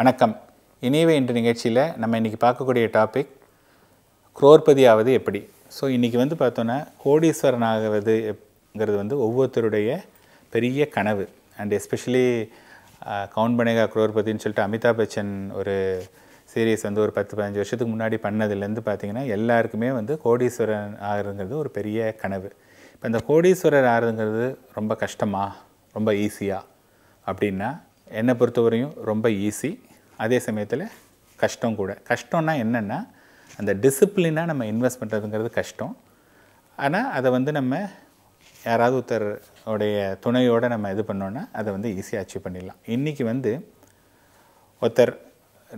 வணக்கம் இணைவை இன்று நிகழ்ச்சியில் நம்ம இன்றைக்கி பார்க்கக்கூடிய டாபிக் குரோர்பதி ஆவது எப்படி ஸோ இன்றைக்கி வந்து பார்த்தோன்னா கோடீஸ்வரன் ஆகிறதுங்கிறது வந்து ஒவ்வொருத்தருடைய பெரிய கனவு அண்ட் எஸ்பெஷலி கவுண்ட் பனேகா குரோர்பதின்னு சொல்லிட்டு அமிதாப் பச்சன் ஒரு சீரீஸ் வந்து ஒரு பத்து பதினஞ்சு வருஷத்துக்கு முன்னாடி பண்ணதுலேருந்து பார்த்திங்கன்னா எல்லாருக்குமே வந்து கோடீஸ்வரன் ஆகிறதுங்கிறது ஒரு பெரிய கனவு இப்போ இந்த கோடீஸ்வரர் ஆகிறதுங்கிறது ரொம்ப கஷ்டமாக ரொம்ப ஈஸியாக அப்படின்னா என்னை பொறுத்தவரையும் ரொம்ப ஈஸி அதே சமயத்தில் கஷ்டம் கூட கஷ்டம்னா என்னென்னா அந்த டிசிப்ளினாக நம்ம இன்வெஸ்ட் பண்ணுறதுங்கிறது கஷ்டம் ஆனால் அதை வந்து நம்ம யாராவது ஒருத்தருடைய துணையோடு நம்ம இது பண்ணோன்னா அதை வந்து ஈஸியாக அச்சீவ் பண்ணிடலாம் இன்றைக்கி வந்து ஒருத்தர்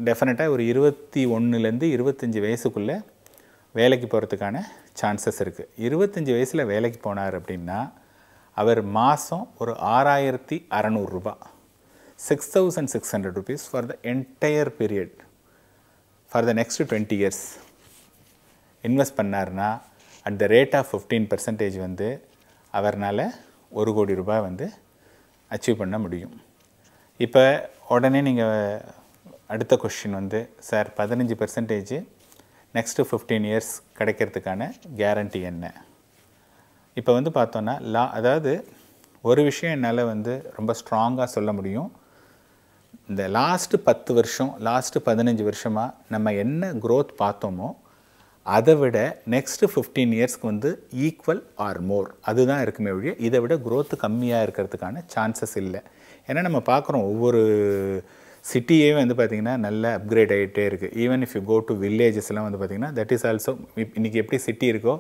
டெஃபினட்டாக ஒரு இருபத்தி ஒன்றுலேருந்து இருபத்தஞ்சி வயசுக்குள்ளே வேலைக்கு போகிறதுக்கான சான்சஸ் இருக்குது இருபத்தஞ்சி வயசில் வேலைக்கு போனார் அப்படின்னா அவர் மாதம் ஒரு ஆறாயிரத்தி அறநூறுரூபா six thousand 6600 rupees for the entire period for the next twenty years invest பண்ணார்னா at the rate of fifteen percentage வந்து அவர்னால் ஒரு கோடி ரூபாய் வந்து அச்சீவ் பண்ண முடியும் இப்போ உடனே நீங்கள் அடுத்த கொஷின் வந்து சார் பதினஞ்சு பர்சன்டேஜ் நெக்ஸ்ட்டு ஃபிஃப்டீன் இயர்ஸ் கிடைக்கிறதுக்கான கேரண்டி என்ன இப்போ வந்து பார்த்தோன்னா லா அதாவது ஒரு விஷயம் என்னால் வந்து ரொம்ப ஸ்ட்ராங்காக சொல்ல முடியும் இந்த லாஸ்ட்டு பத்து வருஷம் லாஸ்ட்டு பதினஞ்சு வருஷமாக நம்ம என்ன க்ரோத் பார்த்தோமோ அதை விட நெக்ஸ்ட்டு ஃபிஃப்டீன் இயர்ஸ்க்கு வந்து ஈக்குவல் ஆர் மோர் அதுதான் இருக்குமே ஒழிய இதை விட க்ரோத்து கம்மியாக இருக்கிறதுக்கான சான்சஸ் இல்லை ஏன்னா நம்ம பார்க்குறோம் ஒவ்வொரு சிட்டியே வந்து பார்த்திங்கன்னா நல்ல அப்கிரேட் ஆகிட்டே இருக்குது even if you go to வில்லேஜஸ்லாம் வந்து பார்த்திங்கன்னா தட் இஸ் ஆல்சோ இன்றைக்கி எப்படி சிட்டி இருக்கோ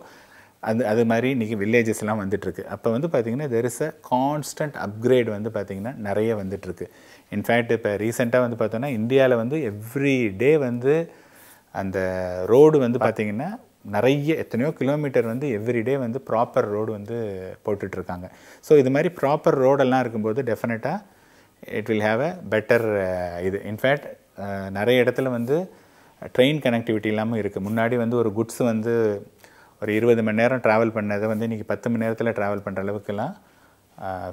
அது அது மாதிரி இன்றைக்கி வில்லேஜஸ்லாம் வந்துட்டுருக்கு அப்போ வந்து பார்த்திங்கன்னா there is a constant upgrade வந்து பார்த்திங்கன்னா நிறைய வந்துட்டுருக்கு இன்ஃபேக்ட் இப்போ ரீசெண்டாக வந்து பார்த்தோன்னா இந்தியாவில் வந்து எவ்ரி டே வந்து அந்த ரோடு வந்து பார்த்திங்கன்னா நிறைய எத்தனையோ கிலோமீட்டர் வந்து எவ்ரிடே வந்து ப்ராப்பர் ரோடு வந்து போட்டுட்ருக்காங்க ஸோ இது மாதிரி ப்ராப்பர் ரோடெல்லாம் இருக்கும்போது டெஃபினட்டாக it will have a better இது இன்ஃபேக்ட் uh, நிறைய இடத்துல வந்து ட்ரெயின் கனெக்டிவிட்டி இல்லாமல் இருக்குது முன்னாடி வந்து ஒரு குட்ஸ் வந்து ஒரு இருபது மணி நேரம் ட்ராவல் பண்ணதை வந்து இன்றைக்கி பத்து மணி நேரத்தில் ட்ராவல் பண்ணுற அளவுக்குலாம்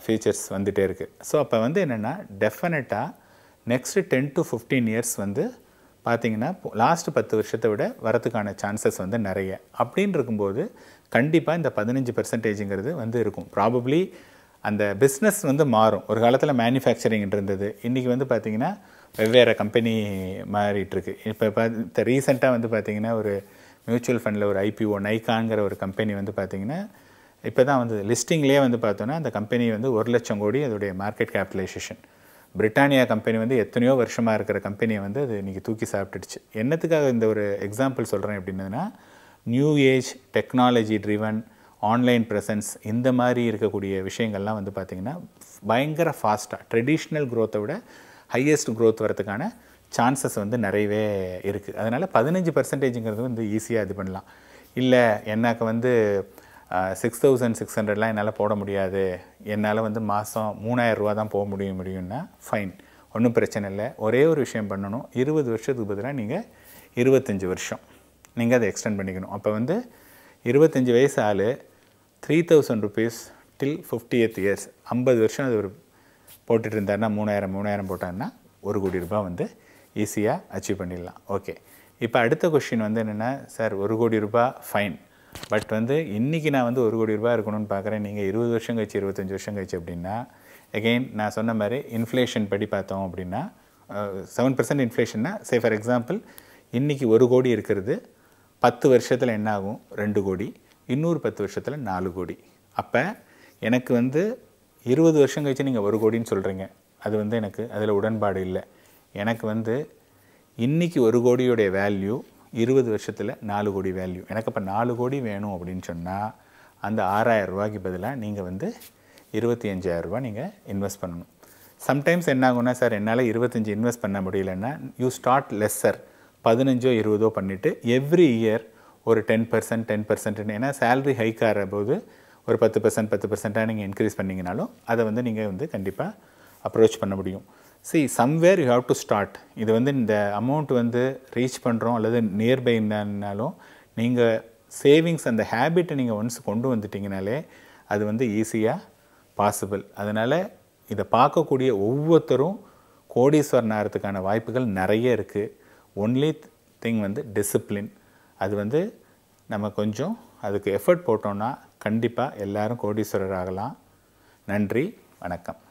ஃபீச்சர்ஸ் வந்துகிட்டே இருக்குது ஸோ அப்போ வந்து என்னென்னா டெஃபினட்டாக next ten to fifteen years வந்து பார்த்திங்கன்னா லாஸ்ட்டு பத்து வருஷத்தை விட வரத்துக்கான சான்சஸ் வந்து நிறைய அப்படின்னு இருக்கும்போது கண்டிப்பாக இந்த பதினஞ்சு பர்சன்டேஜுங்கிறது வந்து இருக்கும் ப்ராபப்ளி அந்த பிஸ்னஸ் வந்து மாறும் ஒரு காலத்தில் மேனுஃபேக்சரிங் இருந்தது இன்றைக்கி வந்து பார்த்திங்கன்னா வெவ்வேறு கம்பெனி மாறிட்டுருக்கு இப்போ இப்போ ரீசெண்டாக வந்து பார்த்திங்கன்னா ஒரு மியூச்சுவல் ஃபண்டில் ஒரு ஐபிஓ நைக்காங்கிற ஒரு கம்பெனி வந்து பார்த்திங்கன்னா இப்போ தான் வந்து லிஸ்டிங்லேயே வந்து பார்த்தோன்னா அந்த கம்பெனி வந்து ஒரு லட்சம் கோடி அதோடைய மார்க்கெட் கேபிட்டலைசேஷன் பிரிட்டானியா கம்பெனி வந்து எத்தனையோ வருஷமாக இருக்கிற கம்பெனியை வந்து அது இன்றைக்கி தூக்கி சாப்பிட்டுடுச்சு என்னத்துக்காக இந்த ஒரு எக்ஸாம்பிள் சொல்கிறேன் அப்படின்னதுன்னா new age technology driven online presence இந்த மாதிரி இருக்கக்கூடிய விஷயங்கள்லாம் வந்து பார்த்திங்கன்னா பயங்கர ஃபாஸ்ட்டாக ட்ரெடிஷ்னல் க்ரோத்தை விட ஹையஸ்ட் க்ரோத் வரதுக்கான சான்சஸ் வந்து நிறையவே இருக்குது அதனால் பதினஞ்சு பர்சன்டேஜுங்கிறது வந்து ஈஸியாக இது பண்ணலாம் இல்லை என்னாக்க வந்து சிக்ஸ் தௌசண்ட் சிக்ஸ் ஹண்ட்ரட்லாம் என்னால் போட முடியாது என்னால் வந்து மாதம் மூணாயிரரூவா தான் போக முடியும் முடியும்னா ஃபைன் ஒன்றும் பிரச்சனை இல்லை ஒரே ஒரு விஷயம் பண்ணணும் இருபது வருஷத்துக்கு பதிலாக நீங்கள் இருபத்தஞ்சி வருஷம் நீங்கள் அதை எக்ஸ்டெண்ட் பண்ணிக்கணும் அப்போ வந்து இருபத்தஞ்சி வயசு ஆள் three thousand rupees till fifty eight years ஐம்பது வருஷம் அது ஒரு போட்டுட்டு இருந்தாருன்னா மூணாயிரம் மூணாயிரம் போட்டாருன்னா ஒரு கோடி ரூபாய் வந்து ஈஸியாக அச்சீவ் பண்ணிடலாம் ஓகே இப்போ அடுத்த கொஷின் வந்து என்னென்னா சார் ஒரு கோடி ரூபாய் ஃபைன் பட் வந்து இன்றைக்கி நான் வந்து ஒரு கோடி ரூபாய் இருக்கணும்னு பார்க்குறேன் நீங்கள் இருபது வருஷம் கழிச்சு இருபத்தஞ்சி வருஷம் கழிச்சு அப்படின்னா எகெயின் நான் சொன்ன மாதிரி இன்ஃப்ளேஷன் படி பார்த்தோம் அப்படின்னா செவன் பர்சன்ட் இன்ஃப்ளேஷன்னா சே ஃபார் எக்ஸாம்பிள் இன்றைக்கி ஒரு கோடி இருக்கிறது பத்து வருஷத்தில் என்ன ஆகும் ரெண்டு கோடி இன்னொரு பத்து வருஷத்தில் நாலு கோடி அப்போ எனக்கு வந்து இருபது வருஷம் கழிச்சு நீங்கள் ஒரு கோடின்னு சொல்கிறீங்க அது வந்து எனக்கு அதில் உடன்பாடு இல்லை எனக்கு வந்து இன்றைக்கி ஒரு கோடியுடைய வேல்யூ இருபது வருஷத்தில் நாலு கோடி வேல்யூ எனக்கு இப்போ நாலு கோடி வேணும் அப்படின்னு சொன்னால் அந்த ஆறாயிரம் ரூபாய்க்கு பதிலாக நீங்கள் வந்து இருபத்தி அஞ்சாயிரம் ரூபா நீங்கள் இன்வெஸ்ட் பண்ணணும் சம்டைம்ஸ் என்ன சார் என்னால் இருபத்தஞ்சி இன்வெஸ்ட் பண்ண முடியலன்னா யூ ஸ்டார்ட் லெஸ்ஸர் பதினஞ்சோ இருபதோ பண்ணிவிட்டு எவ்ரி இயர் ஒரு டென் பர்சன்ட் டென் பர்சன்ட்டுன்னு ஏன்னா சேல்ரி ஹைக் ஆகிற போது ஒரு பத்து பர்சன்ட் பத்து பர்சன்ட்டாக நீங்கள் இன்க்ரீஸ் பண்ணிங்கனாலும் அதை வந்து நீங்கள் வந்து கண்டிப்பாக அப்ரோச் பண்ண முடியும் see somewhere you have to start இது வந்து இந்த அமௌண்ட் வந்து ரீச் பண்ணுறோம் அல்லது நியர்பை இருந்தாலும் நீங்கள் சேவிங்ஸ் அந்த ஹேபிட்டை நீங்கள் ஒன்ஸ் கொண்டு வந்துட்டிங்கனாலே அது வந்து ஈஸியாக பாசிபிள் அதனால் இதை பார்க்கக்கூடிய ஒவ்வொருத்தரும் கோடீஸ்வரன் ஆகிறதுக்கான வாய்ப்புகள் நிறைய இருக்குது ஒன்லி திங் வந்து டிசிப்ளின் அது வந்து நம்ம கொஞ்சம் அதுக்கு எஃபர்ட் போட்டோம்னா கண்டிப்பாக எல்லோரும் கோடீஸ்வரர் ஆகலாம் நன்றி வணக்கம்